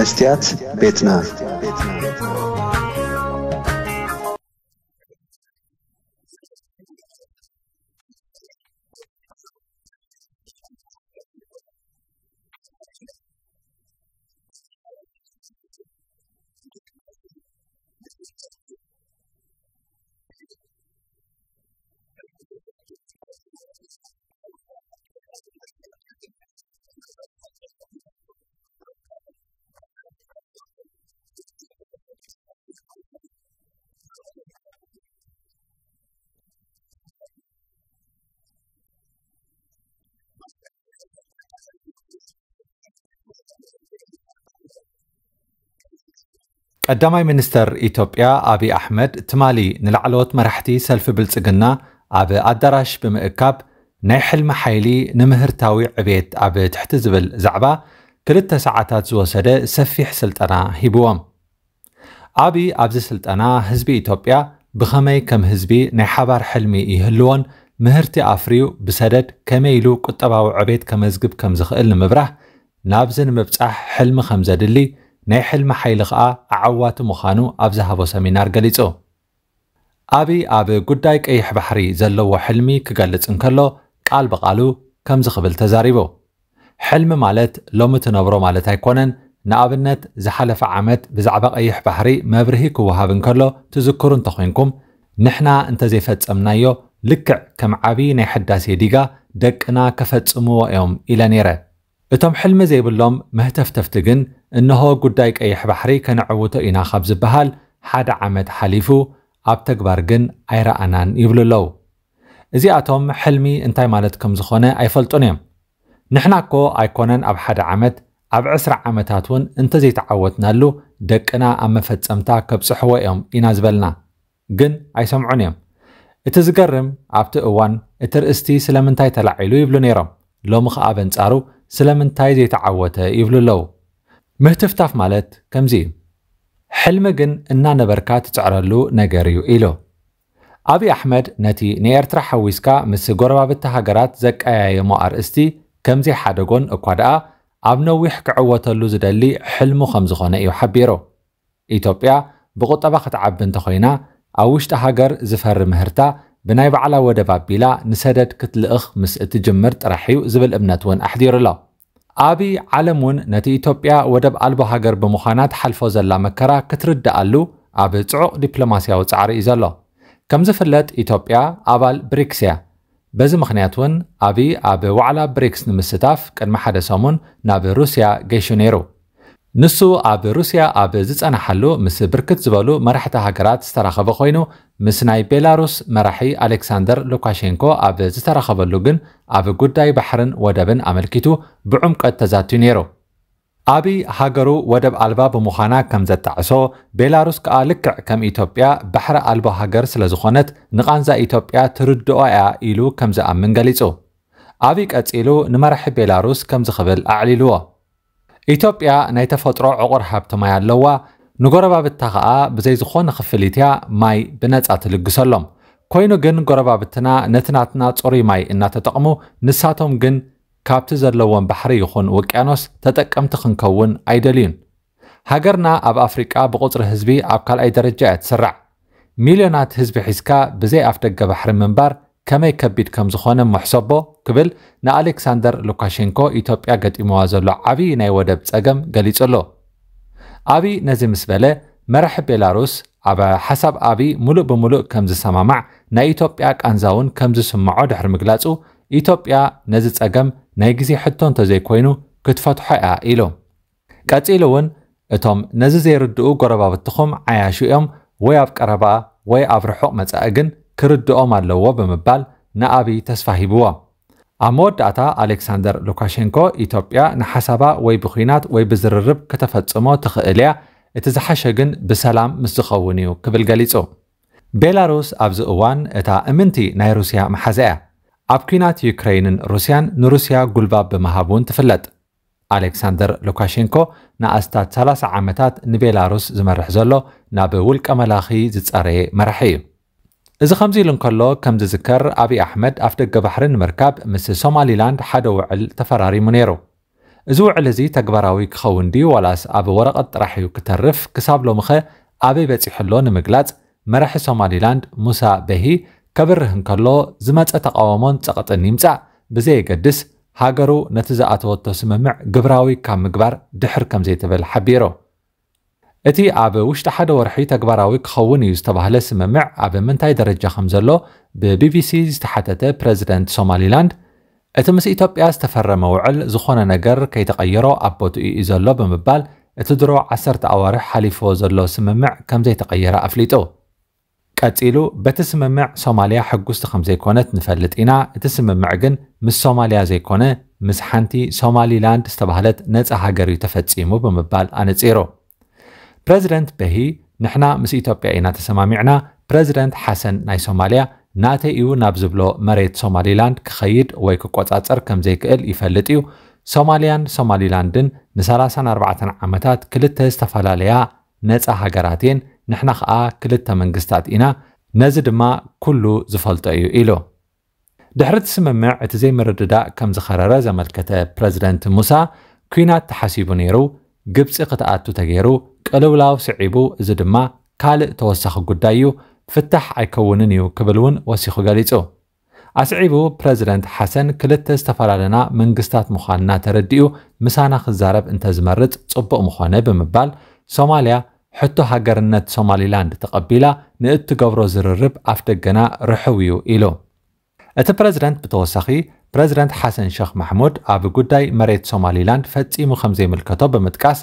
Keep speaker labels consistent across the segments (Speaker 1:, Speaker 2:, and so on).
Speaker 1: መስትያት ቤት ናት። قدامي منستر إيطوبيا أبي أحمد تمالي نلعلوت مرحتي سلف بلتقنا أبي أدراش بمئكاب نيحل محيلي نمهر تاوي عبيت أبي تحتزبل زعبا كلتا ساعتات زوسادة سفيح سلطنا هيبوام أبي أبزي سلطنا هزبي إيطوبيا بخمي كم هزبي نحبار حلمي إيهلون مهرتي أفريو بسدد كميلو كتباو عبيت كمزقب كمزخ المبرح نابزن مبتح حلم خمزة دلي ናይ ሕልሚ ሓይሊ ከዓ ዓዋቲ ምዃኑ ኣብ ዝሃቦ ሰሚናር ገሊጹ ኣብዪ ኣብ ጉዳይ ቀይሕ ባሕሪ ዘለዎ ሕልሚ ክገልጽ እንከሎ ቃል ብቓሉ ከምዚ ክብል ተዛሪቡ ሕልሚ ማለት ሎሚ ትነብሮ ማለት ኣይኮነን ንኣብነት ዝሓለፈ ዓመት ብዛዕባ ቀይሕ ባሕሪ መብርሂ ክወሃብ እንከሎ ትዝክሩ እንተኮንኩም ንሕና እንተዘይፈጸምናዮ ልክዕ ከም ዓብዪ ናይ ሕዳሴ ዲጋ ደቅና ከፈጽምዎ እዮም ኢለ ነይረ እቶም ሕልሚ ዘይብሎም ምህተፍተፍቲ ግን እንሆ ጉዳይ ቀይሕ ባሕሪ ከነዕውቶ ኢና ካብ ዝበሃል ሓደ ዓመት ሓሊፉ ኣብ ተግባር ግን ኣይረኣናን ይብሉ ኣለዉ እዚኣቶም ሕልሚ እንታይ ማለት ከም ዝኾነ ኣይፈልጡን እዮም ንሕና እኮ ኣይኮነን ኣብ ሓደ ዓመት ኣብ 20 ዓመታት እውን እንተዘይተዓወትናሉ ደቅና ኣብ መፈፀምታ ከብፅሕዎ እዮም ኢና ዝበልና ግን ኣይሰምዑን እዮም እቲ ዝገርም ኣብቲ እዋን እቲ ርእስቲ ስለምንታይ ተላዒሉ ይብሉ ነይሮም ሎሚ ከዓ በንጻሩ ስለምንታይ ዘይተዓወተ ይብሉ ኣለዉ ምህትፍታፍ ማለት ከምዚ እዩ ሕልሚ ግን እናነበርካ ትፅዕረሉ ነገር እዩ ኢሉ ኣብዪ ኣሕመድ ነቲ ንኤርትራ ሓዊስካ ምስ ጎረባብቲ ሃገራት ዘቀያየሞ ኣርእስቲ ከምዚ ሓደ ጎን እኳ ደኣ ኣብ ነዊሕ ክዕወተሉ ዝደሊ ሕልሙ ከም ዝኾነ እዩ ሓቢሩ ኢትዮጵያ ብቁጠባ ክትዓቢ እንተኮይና ኣብ ውሽጢ ሃገር ዝፈሪ ምህርታ ብናይ ባዕላ ወደብ ኣቢላ ንሰደድ ክትልእኽ ምስ እትጅምር ጥራሕ እዩ ዝብል እምነት እውን ኣሕዲሩ ኣሎ ዓብዪ ዓለም እውን ነቲ ኢትዮጵያ ወደብ ኣልቦ ሃገር ብምዃና ተሓልፎ ዘላ መከራ ክትርዳኣሉ ኣብ ጽዑቕ ዲፕሎማስያዊ ጻዕሪ እዩ ዘሎ ከም ዝፍለጥ ኢትዮጵያ ኣባል ብሪክስ እያ በዚ ምክንያት እውን ዓብዪ ኣብ ዋዕላ ብሪክስ ንምስታፍ ቅድሚ ሓደ ሰሙን ናብ ሩስያ ገይሹ ነይሩ ንሱ ኣብ ሩስያ ኣብ ዝጸናሓሉ ምስ ብርክት ዝበሉ መራሕቲ ሃገራት ዝተራኸበ ኮይኑ ምስ ናይ ቤላሩስ መራሒ ኣሌክሳንደር ሉካሸንኮ ኣብ ዝተራኸበሉ ግን ኣብ ጉዳይ ባሕርን ወደብን ኣመልኪቱ ብዑምቀት ተዛትዩ ነይሩ ኣብ ሃገሩ ወደብ ኣልባ ብምዃና ከም ዘጣዕሶ ቤላሩስ ከዓ ልክዕ ከም ኢትዮጵያ ባሕሪ ኣልባ ሃገር ስለ ዝኾነት ንቓንዛ ኢትዮጵያ ትርድኦ እያ ኢሉ ከም ዝኣምን ገሊጹ ኣብ ቀጺሉ ንመራሒ ቤላሩስ ከም ዝኽብል ኣዕሊልዎ ኢትዮጵያ ናይ ተፈጥሮ ዕቑር ሃብቶማይ ኣለዋ ንጎረባብታ ኸኣ ብዘይ ዝኾነ ክፍሊት እያ ማይ ብነፃ ትልግሰሎም ኮይኑ ግን ጎረባብትና ነቲ ናትና ፅሩይ ማይ እናተጠቕሙ ንሳቶም ግን ካብቲ ዘለዎም ባሕሪ ይኹን ውቅያኖስ ተጠቀምቲ ክንከውን ኣይደልዩን ሃገርና ኣብ ኣፍሪቃ ብቁፅሪ ህዝቢ ኣብ ካልኣይ ደረጃ እያ ትስራዕ ሚልዮናት ህዝቢ ሒዝካ ብዘይ ኣፍ ደገ ባሕሪ ምንባር ከመይ ከቢድ ከም ዝኾነ መሕሰቦ ክብል ንኣሌክሳንደር ሉካሸንኮ ኢትዮጵያ ገጢምዋ ዘሎ ዓብዪ ናይ ወደብ ጸገም ገሊጹ ኣሎ ኣብዪ ነዚ ምስ በለ መራሒ ቤላሩስ ኣብ ሓሳብ ኣብዪ ሙሉእ ብምሉእ ከም ዝሰማማዕ ናይ ኢትዮጵያ ቃንዛ እውን ከም ዝስምዖ ድሕሪ ምግላጹ ኢትዮጵያ ነዚ ጸገም ናይ ግዜ ሕቶ ዘይኮይኑ ክትፈትሖ እያ ኢሉ ቀጺሉ እውን እቶም ነዚ ዘይርድኡ ጎረባብትኹም ዓያሹ እዮም ወይ ኣብ ቀረባ ወይ ኣብ ርሑቕ መጻኢ ግን ክርድኦም ኣለዎ ብምባል ንኣብይ ተስፋ ሂብዎ ኣብ መወዳእታ ኣሌክሳንደር ሉካሸንኮ ኢትዮጵያ ንሓሳባ ወይ ብኹናት ወይ ብዝርርብ ከተፈጽሞ ትኽእል እያ እቲ ዝሓሸ ግን ብሰላም ምስ ዝኸውን እዩ ክብል ገሊጹ ቤላሩስ ኣብዚ እዋን እታ እምንቲ ናይ ሩስያ መሓዘ እያ ኣብ ኩናት ዩክሬይንን ሩስያን ንሩስያ ጉልባብ ብምሃብ እውን ትፍለጥ ኣሌክሳንደር ሉካሸንኮ ንኣስታት 30 ዓመታት ንቤላሩስ ዝመርሕ ዘሎ ናብ ውልቀ መላኺ ዝጸረየ መራሒ እዩ إذا خمزي لنكله كم ذكر أبي أحمد أفدق بحر مركب مس سوماليلاند حد وعل تفراري منيرو إذا وعل زي تكبراوي كخوندي ولاس أبي ورقة راح يكترف كساب له مخه أبي بتحلون مقلات مرح سوماليلاند موسى بهي كبرهن كله زمت أتقاومون تقط النمسع بزي قدس هاجروا نتزأت وتسممع جبراوي كم مقبر دحر كم زي تبل حبيرو እቲ ኣብ ውሽጢ ሓደ ወርሒ ተግባራዊ ክኸውን እዩ ዝተባህለ ስምምዕ ኣብ ምንታይ ደረጃ ከም ዘሎ ብቢቢሲ ዝተሓተተ ፕረዚደንት ሶማሊላንድ እቲ ምስ ኢትዮጵያ ዝተፈረመ ውዕል ዝኾነ ነገር ከይተቐየሮ ኣቦትኡ እዩ ዘሎ ብምባል እቲ ድሮ 10 ኣዋርሕ ሓሊፍዎ ዘሎ ስምምዕ ከም ዘይተቐየረ ኣፍሊጡ ቀፂሉ በቲ ስምምዕ ሶማልያ ሕጉስቲ ከም ዘይኮነት ንፈልጥ ኢና እቲ ስምምዕ ግን ምስ ሶማልያ ዘይኮነ ምስ ሓንቲ ሶማሊላንድ ዝተባህለት ነፃ ሃገር እዩ ተፈፂሙ ብምባል ኣነፂሩ ፕረዚደንት በሂ ንሕና ምስ ኢትዮጵያ ኢና ተሰማሚዕና ፕረዚደንት ሓሰን ናይ ሶማልያ ናተይ እዩ ናብ ዝብሎ መሬት ሶማሊላንድ ክኸይድ ወይ ክቆፃፀር ከም ዘይክእል ይፈልጥ እዩ ሶማልያን ሶማሊላንድን ን34 ዓመታት ክልተ ዝተፈላለያ ነፃ ሃገራት እየን ንሕና ከዓ ክልተ መንግስታት ኢና ነዚ ድማ ኩሉ ዝፈልጦ እዩ ኢሉ ድሕሪ እቲ ስምምዕ እቲ ዘይምርድዳእ ከም ዝኸረረ ዘመልከተ ፕረዚደንት ሙሳ ኩናት ተሓሲቡ ነይሩ جبس قطعت تغيرو قلولاو سعيبو زدما كال توسخ قدايو فتح عيكوننيو كبلون وسيخو غاليصو أسعيبو بريزيدنت حسن كلت استفرالنا منقستات مخاننا ترديو مسانا خزارب انت زمرت صبق مخانه بمبال سوماليا حتو هاجرنت سوماليلاند تقبيلا نأت قبرو زررب أفتقنا رحويو إلو أتا بريزيدنت بتوسخي ፕረዚደንት ሓሰን ሸክ ማሕሙድ ኣብ ጉዳይ መሬት ሶማሊላንድ ፈጺሙ ከም ዘይምልከቶ ብምጥቃስ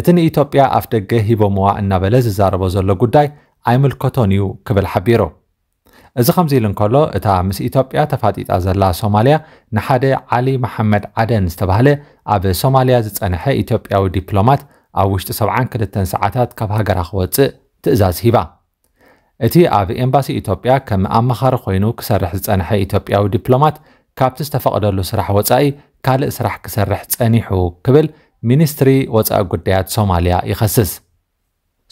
Speaker 1: እቲ ንኢትዮጵያ ኣፍ ደገ ሂቦምዋ እናበለ ዝዛረቦ ዘሎ ጉዳይ ኣይምልከቶን እዩ ክብል ሓቢሩ እዚ ከምዚ ኢሉ እንከሎ እታ ምስ ኢትዮጵያ ተፋጢጣ ዘላ ሶማልያ ንሓደ ዓሊ መሓመድ ዓደን ዝተባህለ ኣብ ሶማልያ ዝፀንሐ ኢትዮጵያዊ ዲፕሎማት ኣብ ውሽጢ 72 ሰዓታት ካብ ሃገራ ክወፅእ ትእዛዝ ሂባ እቲ ኣብ ኤምባሲ ኢትዮጵያ ከም ኣመኻሪ ኮይኑ ክሰርሕ ዝፀንሐ ኢትዮጵያዊ ዲፕሎማት ካብቲ ዝተፈቐደሉ ስራሕ ወፃኢ ካልእ ስራሕ ክሰርሕ ጸኒሑ ክብል ሚኒስትሪ ወፃኢ ጉዳያት ሶማልያ ይኸስስ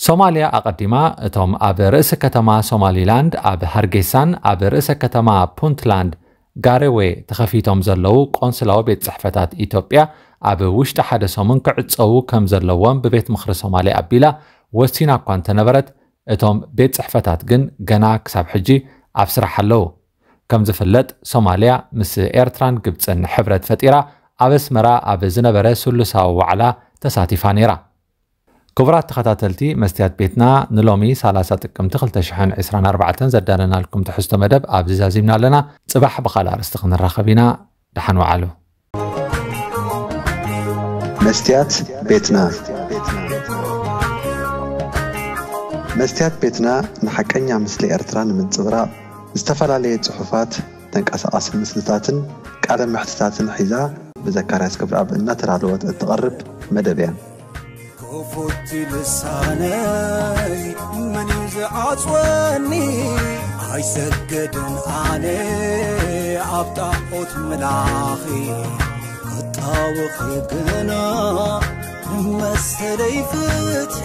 Speaker 1: ሶማልያ ኣቐዲማ እቶም ኣብ ርእሲ ከተማ ሶማሊላንድ ኣብ ሃርጌሳን ኣብ ርእሰ ከተማ ፑንትላንድ ጋሬዌ ተኸፊቶም ዘለዉ ቆንስላዊ ቤት ጽሕፈታት ኢትዮጵያ ኣብ ውሽጢ ሓደ ሰሙን ክዕፀዉ ከም ዘለዎም ብቤት ምኽሪ ሶማልያ ኣቢላ ወሲና እኳ እንተነበረት እቶም ቤት ጽሕፈታት ግን ገና ክሳብ ሕጂ ኣብ ስራሕ ኣለዉ ከም ዝፍለጥ ሶማልያ ምስ ኤርትራን ግብፅን ሕብረት ፈጢራ ኣብ ኣስመራ ኣብ ዝነበረ ስሉሳዊ ዋዕላ ተሳቲፋ ነይራ ክቡራት ተኸታተልቲ መስትያት ቤትና ንሎሚ 30 ጥቅምቲ 224 ዘዳለናልኩም ትሕዝቶ መደብ ኣብዚ ዛዚምና ኣለና ፅባሕ ብካልእ ኣርእስቲ ክንራኸብ ኢና ድሓን ዋዓሉ መስትያት ቤትና መስትያት ቤትና ንሓቀኛ ምስሊ ኤርትራ ንምንፅብራቕ ዝተፈላለየ ፅሑፋት ተንቀሳቐሲ ምስልታትን ቃለ ምሕትታትን ሒዛ ብዘካርያስ ክብረ ኣብ እትቐርብ መደብ እያ ክፉቲ ልሳነይ መን እዩ ዝዓፅወኒ ኣይሰገድን ኣነ ኣብ ጣዖት መላኺ ክጣውኺ ግና መሰለይ ፍትሒ